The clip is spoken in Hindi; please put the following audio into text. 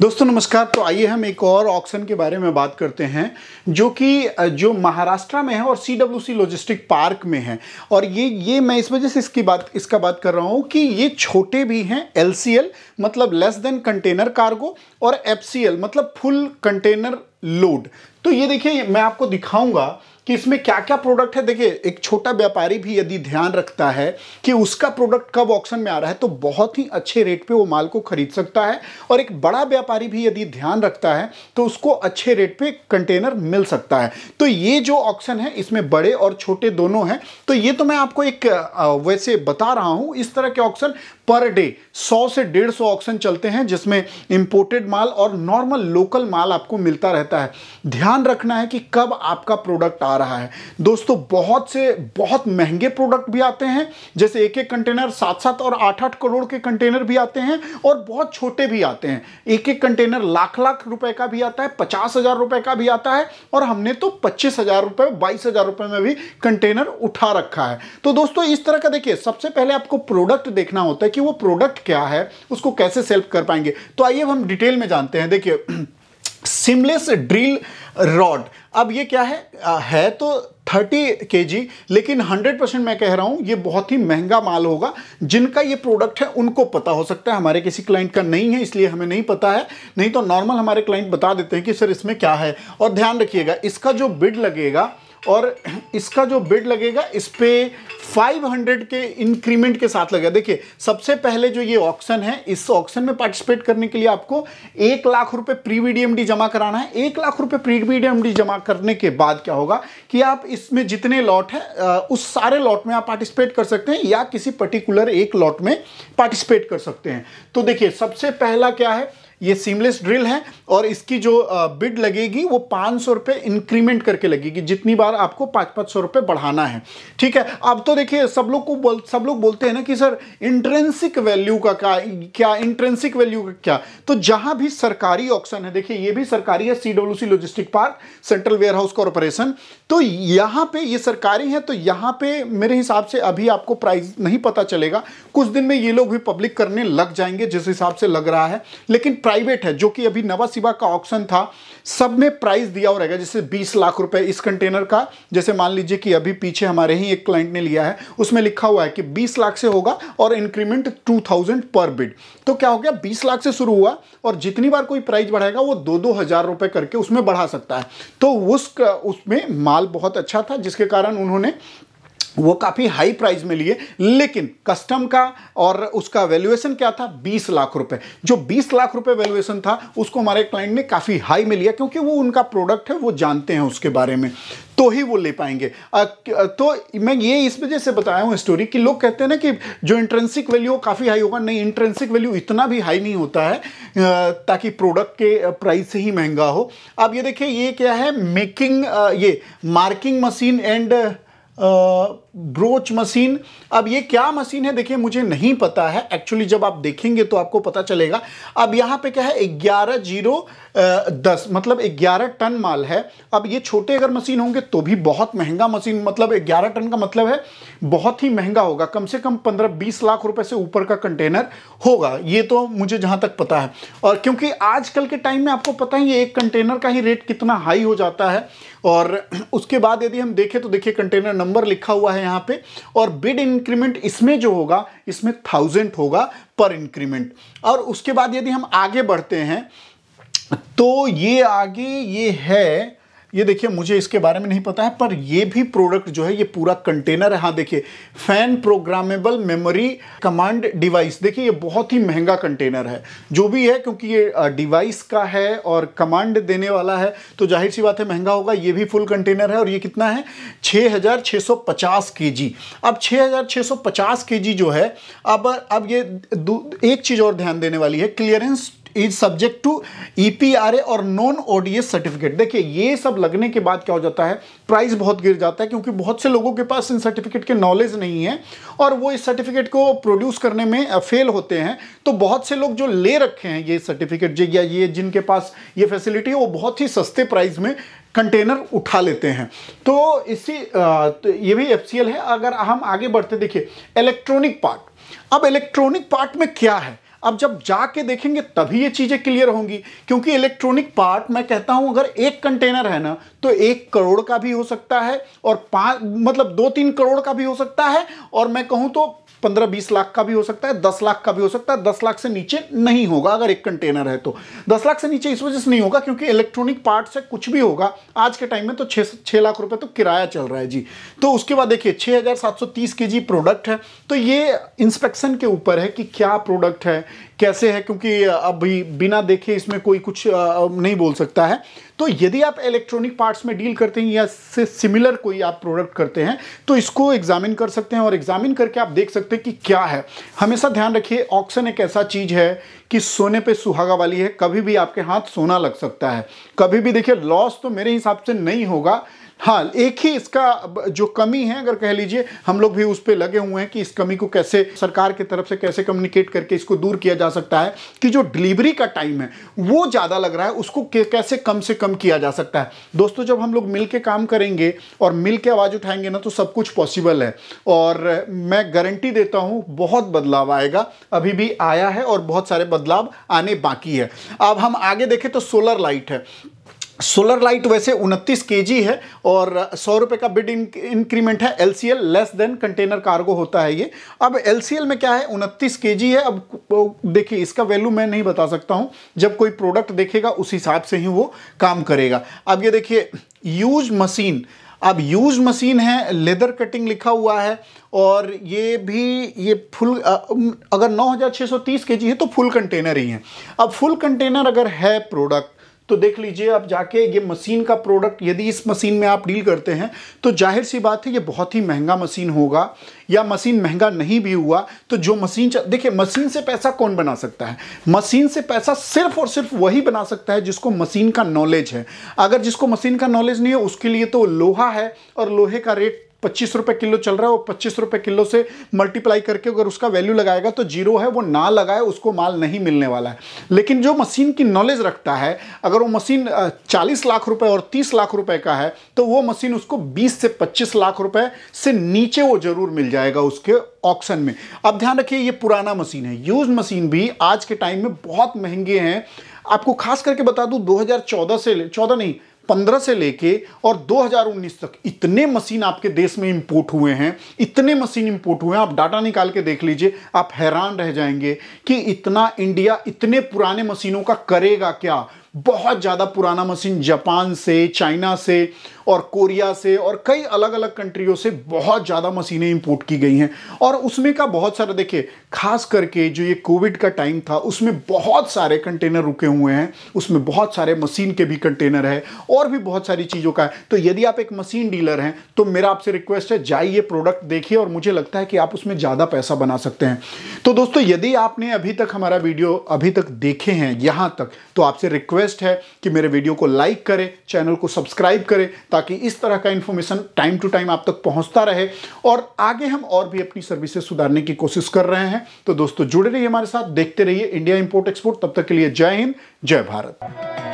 दोस्तों नमस्कार तो आइए हम एक और ऑक्शन के बारे में बात करते हैं जो कि जो महाराष्ट्र में है और C W C logistic park में है और ये ये मैं इस वजह से इसकी बात इसका बात कर रहा हूँ कि ये छोटे भी हैं एल सी एल मतलब लेस देन कंटेनर कार्गो और एफ सी एल मतलब फुल कंटेनर लोड तो ये देखिए मैं आपको दिखाऊंगा कि इसमें क्या क्या प्रोडक्ट है देखिए एक छोटा व्यापारी भी यदि ध्यान रखता है कि उसका प्रोडक्ट कब ऑप्शन में आ रहा है तो बहुत ही अच्छे रेट पे वो माल को खरीद सकता है और एक बड़ा व्यापारी भी यदि ध्यान रखता है तो उसको अच्छे रेट पे कंटेनर मिल सकता है तो ये जो ऑप्शन है इसमें बड़े और छोटे दोनों हैं तो ये तो मैं आपको एक वैसे बता रहा हूँ इस तरह के ऑप्शन पर डे सौ से सौ ऑप्शन चलते हैं जिसमें इंपोर्टेड माल और नॉर्मल लोकल माल आपको मिलता रहता है ध्यान रखना है कि कब आपका प्रोडक्ट आ रहा है दोस्तों बहुत से बहुत महंगे प्रोडक्ट भी आते हैं जैसे एक एक कंटेनर सात सात और आठ आठ करोड़ के कंटेनर भी आते हैं और बहुत छोटे भी आते हैं एक एक कंटेनर लाख लाख रुपए का भी आता है पचास हजार रुपए का भी आता है और हमने तो पच्चीस हजार रुपए बाईस हजार रुपए में भी कंटेनर उठा रखा है तो दोस्तों इस तरह का देखिए सबसे पहले आपको प्रोडक्ट देखना होता है कि वो प्रोडक्ट क्या है उसको कैसे सेल्प कर पाएंगे तो आइए हम डिटेल में जानते हैं देखिए सिमलेस ड्रिल रॉड अब ये क्या है आ, है तो 30 के जी लेकिन 100 परसेंट मैं कह रहा हूँ ये बहुत ही महंगा माल होगा जिनका ये प्रोडक्ट है उनको पता हो सकता है हमारे किसी क्लाइंट का नहीं है इसलिए हमें नहीं पता है नहीं तो नॉर्मल हमारे क्लाइंट बता देते हैं कि सर इसमें क्या है और ध्यान रखिएगा इसका जो बिड लगेगा और इसका जो बिड लगेगा इस पर 500 के इंक्रीमेंट के साथ लगेगा देखिए सबसे पहले जो ये ऑक्शन है इस ऑक्शन में पार्टिसिपेट करने के लिए आपको एक लाख रुपए प्री जमा कराना है एक लाख रुपए प्री जमा करने के बाद क्या होगा कि आप इसमें जितने लॉट है उस सारे लॉट में आप पार्टिसिपेट कर सकते हैं या किसी पर्टिकुलर एक लॉट में पार्टिसिपेट कर सकते हैं तो देखिए सबसे पहला क्या है ये सीमलेस ड्रिल है और इसकी जो बिड लगेगी वो पाँच सौ रुपये इंक्रीमेंट करके लगेगी जितनी बार आपको पाँच पाँच सौ रुपये बढ़ाना है ठीक है अब तो देखिए सब लोग को बोल सब लोग बोलते हैं ना कि सर इंट्रेंसिक वैल्यू का क्या क्या इंट्रेंसिक वैल्यू का क्या तो जहाँ भी सरकारी ऑप्शन है देखिए ये भी सरकारी है C W C logistic park central warehouse corporation तो यहाँ पर ये सरकारी है तो यहाँ पर मेरे हिसाब से अभी आपको प्राइस नहीं पता चलेगा कुछ दिन में ये लोग भी पब्लिक करने लग जाएंगे जिस हिसाब से लग रहा है लेकिन प्राइवेट है जो कि अभी नवा सिवा का ऑप्शन था सब में प्राइस दिया हुआ रहेगा जैसे 20 लाख रुपए इस कंटेनर का जैसे मान लीजिए कि अभी पीछे हमारे ही एक क्लाइंट ने लिया है उसमें लिखा हुआ है कि 20 लाख से होगा और इंक्रीमेंट 2000 पर बिड तो क्या हो गया 20 लाख से शुरू हुआ और जितनी बार कोई प्राइस बढ़ाएगा वो दो दो हज़ार रुपए करके उसमें बढ़ा सकता है तो उस उसमें माल बहुत अच्छा था जिसके कारण उन्होंने वो काफ़ी हाई प्राइस में लिए लेकिन कस्टम का और उसका वैल्यूएशन क्या था 20 लाख रुपए जो 20 लाख रुपए वैल्यूएशन था उसको हमारे क्लाइंट ने काफ़ी हाई में लिया क्योंकि वो उनका प्रोडक्ट है वो जानते हैं उसके बारे में तो ही वो ले पाएंगे तो मैं ये इस वजह से बताया हूँ स्टोरी कि लोग कहते हैं ना कि जो इंट्रेंसिक वैल्यू काफ़ी हाई होगा नहीं इंट्रेंसिक वैल्यू इतना भी हाई नहीं होता है ताकि प्रोडक्ट के प्राइस से ही महंगा हो अब ये देखिए ये क्या है मेकिंग ये marking machine and broach machine अब ये क्या मशीन है देखिए मुझे नहीं पता है एक्चुअली जब आप देखेंगे तो आपको पता चलेगा अब यहाँ पे क्या है ग्यारह जीरो दस मतलब ग्यारह टन माल है अब ये छोटे अगर मशीन होंगे तो भी बहुत महंगा मशीन मतलब ग्यारह टन का मतलब है बहुत ही महंगा होगा कम से कम पंद्रह बीस लाख रुपए से ऊपर का कंटेनर होगा ये तो मुझे जहाँ तक पता है और क्योंकि आजकल के टाइम में आपको पता है ये एक कंटेनर का ही रेट कितना हाई हो जाता है और उसके बाद यदि हम देखें तो देखिए कंटेनर नंबर लिखा हुआ है यहाँ पे और बिड इंक्रीमेंट इसमें जो होगा इसमें थाउजेंड होगा पर इंक्रीमेंट और उसके बाद यदि हम आगे बढ़ते हैं तो ये आगे ये है ये देखिए मुझे इसके बारे में नहीं पता है पर ये भी प्रोडक्ट जो है ये पूरा कंटेनर है हाँ देखिए fan programmable memory command device देखिए ये बहुत ही महंगा कंटेनर है जो भी है क्योंकि ये डिवाइस का है और कमांड देने वाला है तो जाहिर सी बात है महंगा होगा ये भी फुल कंटेनर है और ये कितना है छः हजार अब छः हजार जो है अब अब ये एक चीज़ और ध्यान देने वाली है clearance is subject to EPRA और नॉन ओडीएस सर्टिफिकेट देखिए ये सब लगने के बाद क्या हो जाता है प्राइस बहुत गिर जाता है क्योंकि बहुत से लोगों के पास इन सर्टिफिकेट के नॉलेज नहीं है और वो इस सर्टिफिकेट को प्रोड्यूस करने में फेल होते हैं तो बहुत से लोग जो ले रखे हैं ये सर्टिफिकेट जी या ये जिनके पास ये फैसिलिटी है वो बहुत ही सस्ते प्राइस में कंटेनर उठा लेते हैं तो इसी तो ये भी एफ है अगर हम आगे बढ़ते देखिए इलेक्ट्रॉनिक पार्ट अब इलेक्ट्रॉनिक पार्ट में क्या है अब जब जाके देखेंगे तभी ये चीज़ें क्लियर होंगी क्योंकि इलेक्ट्रॉनिक पार्ट मैं कहता हूं अगर एक कंटेनर है ना तो एक करोड़ का भी हो सकता है और पांच मतलब दो तीन करोड़ का भी हो सकता है और मैं कहूं तो पंद्रह बीस लाख का भी हो सकता है दस लाख का भी हो सकता है दस लाख से नीचे नहीं होगा अगर एक कंटेनर है तो दस लाख से नीचे इस वजह से नहीं होगा क्योंकि इलेक्ट्रॉनिक पार्ट से कुछ भी होगा आज के टाइम में तो छह छह लाख रुपए तो किराया चल रहा है जी तो उसके बाद देखिए छह हज़ार सात सौ तीस के जी प्रोडक्ट है तो ये इंस्पेक्शन के ऊपर है कि क्या प्रोडक्ट है कैसे है क्योंकि अभी बिना देखे इसमें कोई कुछ नहीं बोल सकता है तो यदि आप इलेक्ट्रॉनिक पार्ट्स में डील करते हैं या से सिमिलर कोई आप प्रोडक्ट करते हैं तो इसको एग्जामिन कर सकते हैं और एग्जामिन करके आप देख सकते हैं कि क्या है हमेशा ध्यान रखिए ऑक्शन एक ऐसा चीज़ है कि सोने पे सुहागा वाली है कभी भी आपके हाथ सोना लग सकता है कभी भी देखिए लॉस तो मेरे हिसाब से नहीं होगा हाँ एक ही इसका जो कमी है अगर कह लीजिए हम लोग भी उस पर लगे हुए हैं कि इस कमी को कैसे सरकार की तरफ से कैसे कम्युनिकेट करके इसको दूर किया जा सकता है कि जो डिलीवरी का टाइम है वो ज़्यादा लग रहा है उसको कैसे कम से कम किया जा सकता है दोस्तों जब हम लोग मिल के काम करेंगे और मिल के आवाज़ उठाएंगे ना तो सब कुछ पॉसिबल है और मैं गारंटी देता हूँ बहुत बदलाव आएगा अभी भी आया है और बहुत सारे बदलाव आने बाकी है अब हम आगे देखें तो सोलर लाइट है सोलर लाइट वैसे उनतीस के है और सौ रुपये का बिड इंक्रीमेंट है L less than container cargo होता है ये अब एल में क्या है उनतीस के है अब देखिए इसका वैल्यू मैं नहीं बता सकता हूँ जब कोई प्रोडक्ट देखेगा उस हिसाब से ही वो काम करेगा अब ये देखिए यूज मशीन अब यूज मशीन है लेदर कटिंग लिखा हुआ है और ये भी ये फुल अगर 9630 हज़ार है तो फुल कंटेनर ही है अब फुल कंटेनर अगर है प्रोडक्ट तो देख लीजिए आप जाके ये मशीन का प्रोडक्ट यदि इस मशीन में आप डील करते हैं तो जाहिर सी बात है ये बहुत ही महंगा मशीन होगा या मशीन महंगा नहीं भी हुआ तो जो मशीन देखिए मशीन से पैसा कौन बना सकता है मशीन से पैसा सिर्फ और सिर्फ वही बना सकता है जिसको मशीन का नॉलेज है अगर जिसको मशीन का नॉलेज नहीं है उसके लिए तो लोहा है और लोहे का रेट पच्चीस रुपए किलो चल रहा है वो पच्चीस रुपए किलो से मल्टीप्लाई करके अगर उसका वैल्यू लगाएगा तो जीरो है वो ना लगाए उसको माल नहीं मिलने वाला है लेकिन जो मशीन की नॉलेज रखता है अगर वो मशीन चालीस लाख रुपए और तीस लाख रुपए का है तो वो मशीन उसको बीस से पच्चीस लाख रुपए से नीचे वो जरूर मिल जाएगा उसके ऑक्शन में अब ध्यान रखिए ये पुराना मशीन है यूज मशीन भी आज के टाइम में बहुत महंगे हैं आपको खास करके बता दूं 2014 से 14 नहीं 2015 से लेके और 2019 तक इतने मशीन आपके देश में इंपोर्ट हुए हैं इतने मशीन इंपोर्ट हुए हैं आप डाटा निकाल के देख लीजिए आप हैरान रह जाएंगे कि इतना इंडिया इतने पुराने मशीनों का करेगा क्या बहुत ज़्यादा पुराना मशीन जापान से चाइना से और कोरिया से और कई अलग अलग कंट्रियों से बहुत ज़्यादा मशीनें इंपोर्ट की गई हैं और उसमें का बहुत सारा देखिए खास करके जो ये कोविड का टाइम था उसमें बहुत सारे कंटेनर रुके हुए हैं उसमें बहुत सारे मशीन के भी कंटेनर है और भी बहुत सारी चीज़ों का है तो यदि आप एक मशीन डीलर हैं तो मेरा आपसे रिक्वेस्ट है जाइए प्रोडक्ट देखिए और मुझे लगता है कि आप उसमें ज़्यादा पैसा बना सकते हैं तो दोस्तों यदि आपने अभी तक हमारा वीडियो अभी तक देखे हैं यहाँ तक तो आपसे रिक्वेस्ट रिक्वेस्ट है कि मेरे वीडियो को लाइक करें चैनल को सब्सक्राइब करें ताकि इस तरह का इन्फॉर्मेशन टाइम टू टाइम आप तक पहुंचता रहे और आगे हम और भी अपनी सर्विसेज सुधारने की कोशिश कर रहे हैं तो दोस्तों जुड़े रहिए हमारे साथ देखते रहिए इंडिया इंपोर्ट एक्सपोर्ट तब तक के लिए जय हिंद जय भारत